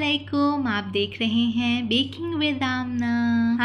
असलकुम आप देख रहे हैं बेकिंग विद आमना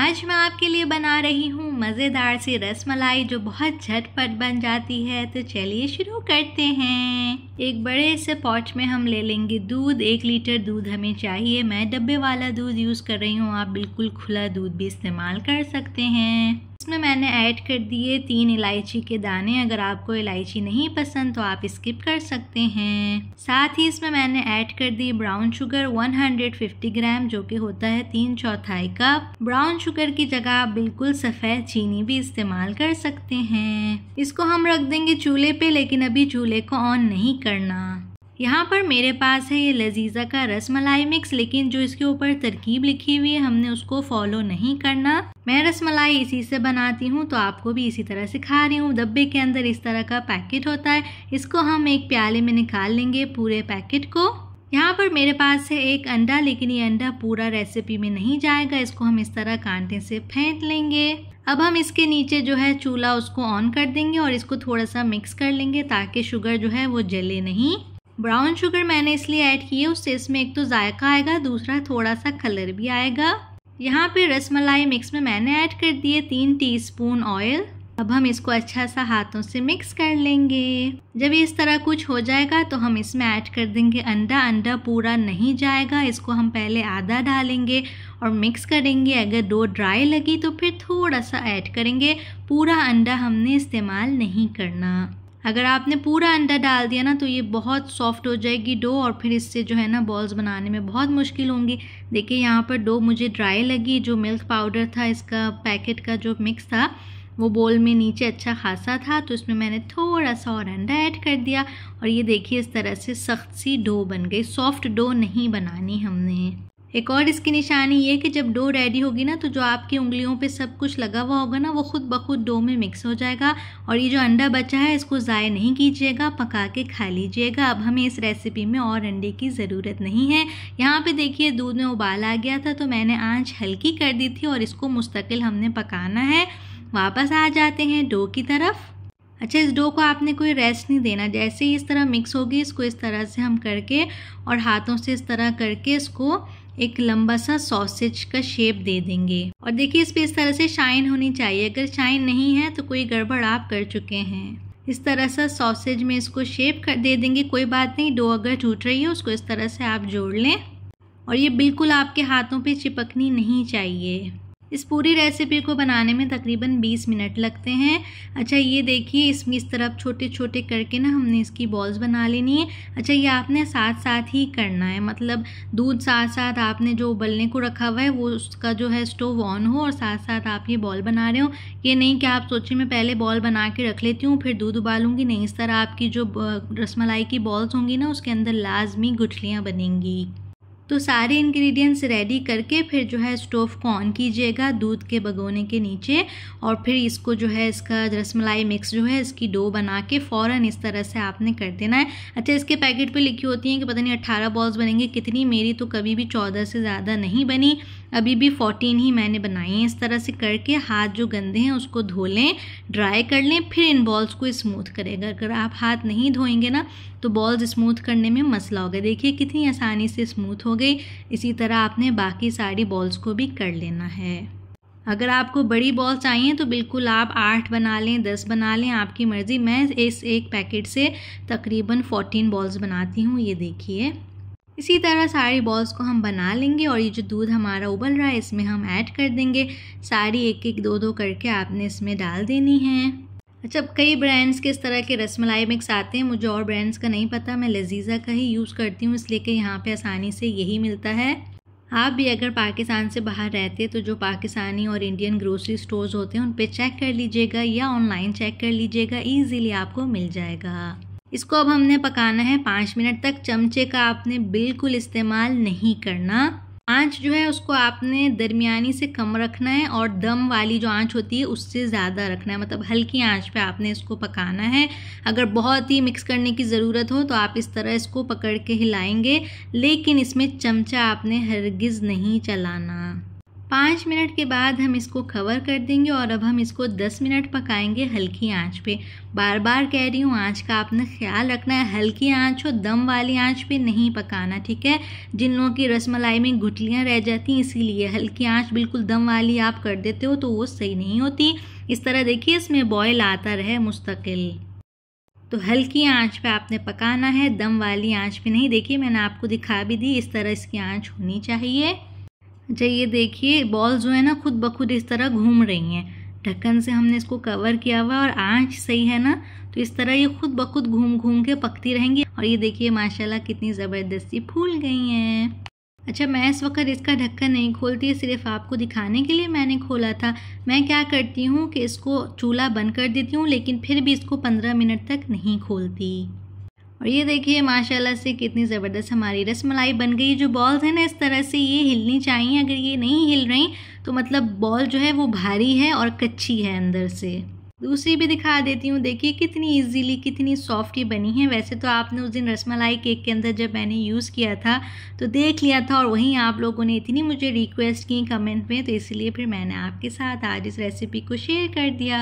आज मैं आपके लिए बना रही हूँ मज़ेदार सी रस मलाई जो बहुत झटपट बन जाती है तो चलिए शुरू करते हैं एक बड़े से पॉट में हम ले लेंगे दूध एक लीटर दूध हमें चाहिए मैं डब्बे वाला दूध यूज़ कर रही हूँ आप बिल्कुल खुला दूध भी इस्तेमाल कर सकते हैं इसमें मैंने ऐड कर दिए तीन इलायची के दाने अगर आपको इलायची नहीं पसंद तो आप स्किप कर सकते हैं साथ ही इसमें मैंने ऐड कर दी ब्राउन शुगर 150 ग्राम जो कि होता है तीन चौथाई कप ब्राउन शुगर की जगह आप बिल्कुल सफ़ेद चीनी भी इस्तेमाल कर सकते हैं इसको हम रख देंगे चूल्हे पे लेकिन अभी चूल्हे को ऑन नहीं करना यहाँ पर मेरे पास है ये लजीज़ा का रस मलाई मिक्स लेकिन जो इसके ऊपर तरकीब लिखी हुई है हमने उसको फॉलो नहीं करना मैं रस मलाई इसी से बनाती हूँ तो आपको भी इसी तरह सिखा रही हूँ डब्बे के अंदर इस तरह का पैकेट होता है इसको हम एक प्याले में निकाल लेंगे पूरे पैकेट को यहाँ पर मेरे पास है एक अंडा लेकिन ये अंडा पूरा रेसिपी में नहीं जाएगा इसको हम इस तरह कांटे से फेंट लेंगे अब हम इसके नीचे जो है चूल्हा उसको ऑन कर देंगे और इसको थोड़ा सा मिक्स कर लेंगे ताकि शुगर जो है वो जले नहीं ब्राउन शुगर मैंने इसलिए ऐड की है उससे इसमें एक तो जायका आएगा दूसरा थोड़ा सा कलर भी आएगा यहाँ पे रस मलाई मिक्स में मैंने ऐड कर दिए तीन टीस्पून ऑयल अब हम इसको अच्छा सा हाथों से मिक्स कर लेंगे जब इस तरह कुछ हो जाएगा तो हम इसमें ऐड कर देंगे अंडा अंडा पूरा नहीं जाएगा इसको हम पहले आधा डालेंगे और मिक्स करेंगे अगर दो ड्राई लगी तो फिर थोड़ा सा ऐड करेंगे पूरा अंडा हमने इस्तेमाल नहीं करना अगर आपने पूरा अंडा डाल दिया ना तो ये बहुत सॉफ्ट हो जाएगी डो और फिर इससे जो है ना बॉल्स बनाने में बहुत मुश्किल होंगी देखिए यहाँ पर डो मुझे ड्राई लगी जो मिल्क पाउडर था इसका पैकेट का जो मिक्स था वो बोल में नीचे अच्छा खासा था तो इसमें मैंने थोड़ा सा और अंडा ऐड कर दिया और ये देखिए इस तरह से सख्त सी डो बन गई सॉफ्ट डो नहीं बनानी हमने एक और इसकी निशानी ये कि जब डो रेडी होगी ना तो जो आपकी उंगलियों पे सब कुछ लगा हुआ होगा ना वो खुद ब खुद डो में मिक्स हो जाएगा और ये जो अंडा बचा है इसको ज़ाय नहीं कीजिएगा पका के खा लीजिएगा अब हमें इस रेसिपी में और अंडे की ज़रूरत नहीं है यहाँ पर देखिए दूध में उबाल आ गया था तो मैंने आँच हल्की कर दी थी और इसको मुस्तकिल हमने पकाना है वापस आ जाते हैं डो की तरफ अच्छा इस डो को आपने कोई रेस्ट नहीं देना जैसे ही इस तरह मिक्स होगी इसको इस तरह से हम करके और हाथों से इस तरह करके इसको एक लंबा सा सॉसेज का शेप दे देंगे और देखिए इस पर इस तरह से शाइन होनी चाहिए अगर शाइन नहीं है तो कोई गड़बड़ आप कर चुके हैं इस तरह सा सॉसेज में इसको शेप कर दे देंगे कोई बात नहीं डो अगर टूट रही है उसको इस तरह से आप जोड़ लें और ये बिल्कुल आपके हाथों पे चिपकनी नहीं चाहिए इस पूरी रेसिपी को बनाने में तकरीबन 20 मिनट लगते हैं अच्छा ये देखिए इसमें इस तरफ छोटे छोटे करके ना हमने इसकी बॉल्स बना लेनी है अच्छा ये आपने साथ साथ ही करना है मतलब दूध साथ साथ आपने जो उबलने को रखा हुआ है वो उसका जो है स्टोव ऑन हो और साथ साथ आप ये बॉल बना रहे हो ये नहीं कि आप सोचिए मैं पहले बॉल बना के रख लेती हूँ फिर दूध उबालूँगी नहीं इस तरह आपकी जो रसमलाई की बॉल्स होंगी ना उसके अंदर लाजमी गुठलियाँ बनेंगी तो सारे इंग्रेडिएंट्स रेडी करके फिर जो है स्टोव को ऑन कीजिएगा दूध के भगोने के नीचे और फिर इसको जो है इसका रसमलाई मिक्स जो है इसकी डो बना के फ़ौरन इस तरह से आपने कर देना है अच्छा इसके पैकेट पे लिखी होती हैं कि पता नहीं अट्ठारह बॉल्स बनेंगे कितनी मेरी तो कभी भी चौदह से ज़्यादा नहीं बनी अभी भी फोर्टीन ही मैंने बनाए हैं इस तरह से करके हाथ जो गंदे हैं उसको धो लें ड्राई कर लें फिर इन बॉल्स को स्मूथ करें अगर आप हाथ नहीं धोएंगे ना तो बॉल्स स्मूथ करने में मसला होगा देखिए कितनी आसानी से स्मूथ हो गई इसी तरह आपने बाकी सारी बॉल्स को भी कर लेना है अगर आपको बड़ी बॉल चाहिए तो बिल्कुल आप आठ बना लें दस बना लें आपकी मर्ज़ी मैं इस एक पैकेट से तकरीबन फोर्टीन बॉल्स बनाती हूँ ये देखिए इसी तरह सारी बॉल्स को हम बना लेंगे और ये जो दूध हमारा उबल रहा है इसमें हम ऐड कर देंगे सारी एक एक दो दो करके आपने इसमें डाल देनी है अच्छा कई ब्रांड्स के इस तरह के रसमलाई मिक्स आते हैं मुझे और ब्रांड्स का नहीं पता मैं लजीज़ा का ही यूज़ करती हूँ इसलिए कि यहाँ पे आसानी से यही मिलता है आप भी अगर पाकिस्तान से बाहर रहते तो जो पाकिस्तानी और इंडियन ग्रोसरी स्टोर्स होते हैं उन पर चेक कर लीजिएगा या ऑनलाइन चेक कर लीजिएगा ईज़िली आपको मिल जाएगा इसको अब हमने पकाना है पाँच मिनट तक चमचे का आपने बिल्कुल इस्तेमाल नहीं करना आँच जो है उसको आपने दरमियानी से कम रखना है और दम वाली जो आँच होती है उससे ज़्यादा रखना है मतलब हल्की आँच पे आपने इसको पकाना है अगर बहुत ही मिक्स करने की ज़रूरत हो तो आप इस तरह इसको पकड़ के हिलाएंगे लेकिन इसमें चमचा आपने हरगिज़ नहीं चलाना पाँच मिनट के बाद हम इसको कवर कर देंगे और अब हम इसको दस मिनट पकाएंगे हल्की आंच पे बार बार कह रही हूँ आंच का आपने ख्याल रखना है हल्की आंच हो दम वाली आंच पे नहीं पकाना ठीक है जिन लोगों की रसमलाई में गुटलियाँ रह जाती इसीलिए हल्की आंच बिल्कुल दम वाली आप कर देते हो तो वो सही नहीं होती इस तरह देखिए इसमें बॉयल आता रहे मुस्तकिल तो हल्की आंच पे आपने पकाना है दम वाली आंच पे नहीं देखिए मैंने आपको दिखा भी दी इस तरह इसकी आंच होनी चाहिए अच्छा ये देखिए बॉल जो है ना खुद ब खुद इस तरह घूम रही हैं ढक्कन से हमने इसको कवर किया हुआ और आँच सही है ना तो इस तरह ये खुद ब खुद घूम घूम के पकती रहेंगी और ये देखिए माशाल्लाह कितनी ज़बरदस्ती फूल गई हैं अच्छा मैं इस वक्त इसका ढक्कन नहीं खोलती सिर्फ आपको दिखाने के लिए मैंने खोला था मैं क्या करती हूँ कि इसको चूल्हा बंद कर देती हूँ लेकिन फिर भी इसको पंद्रह मिनट तक नहीं खोलती और ये देखिए माशाल्लाह से कितनी ज़बरदस्त हमारी रसमलाई बन गई जो बॉल्स हैं ना इस तरह से ये हिलनी चाहिए अगर ये नहीं हिल रही तो मतलब बॉल जो है वो भारी है और कच्ची है अंदर से दूसरी भी दिखा देती हूँ देखिए कितनी इजीली कितनी सॉफ्ट ये बनी है वैसे तो आपने उस दिन रसमलाई केक के अंदर जब मैंने यूज़ किया था तो देख लिया था और वहीं आप लोगों ने इतनी मुझे रिक्वेस्ट की कमेंट में तो इसलिए फिर मैंने आपके साथ आज इस रेसिपी को शेयर कर दिया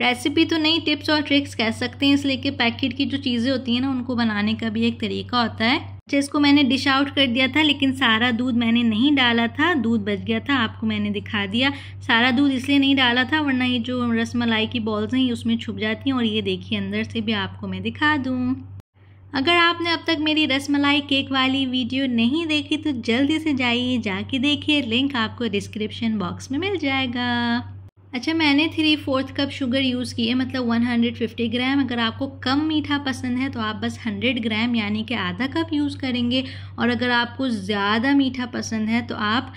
रेसिपी तो नई टिप्स और ट्रिक्स कह सकते हैं इसलिए कि पैकेट की जो चीज़ें होती हैं ना उनको बनाने का भी एक तरीका होता है अच्छा इसको मैंने डिश आउट कर दिया था लेकिन सारा दूध मैंने नहीं डाला था दूध बच गया था आपको मैंने दिखा दिया सारा दूध इसलिए नहीं डाला था वरना ये जो रस मलाई की बॉल्स हैं ये उसमें छुप जाती हैं और ये देखिए अंदर से भी आपको मैं दिखा दूँ अगर आपने अब तक मेरी रसमलाई केक वाली वीडियो नहीं देखी तो जल्दी से जाइए जाके देखिए लिंक आपको डिस्क्रिप्शन बॉक्स में मिल जाएगा अच्छा मैंने three fourth cup sugar use की है मतलब 150 ग्राम अगर आपको कम मीठा पसंद है तो आप बस 100 ग्राम यानी कि आधा कप यूज़ करेंगे और अगर आपको ज़्यादा मीठा पसंद है तो आप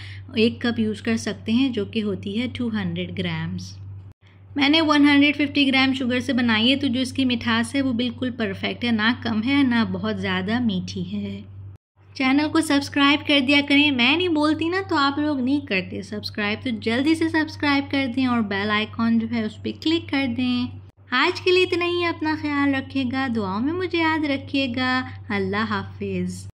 एक कप यूज़ कर सकते हैं जो कि होती है 200 ग्राम्स मैंने 150 ग्राम शुगर से बनाई है तो जो इसकी मिठास है वो बिल्कुल परफेक्ट है ना कम है ना बहुत ज़्यादा मीठी है चैनल को सब्सक्राइब कर दिया करें मैं नहीं बोलती ना तो आप लोग नहीं करते सब्सक्राइब तो जल्दी से सब्सक्राइब कर दें और बेल आइकॉन जो है उस पर क्लिक कर दें आज के लिए इतना ही अपना ख्याल रखिएगा दुआओं में मुझे याद रखिएगा अल्लाह हाफिज़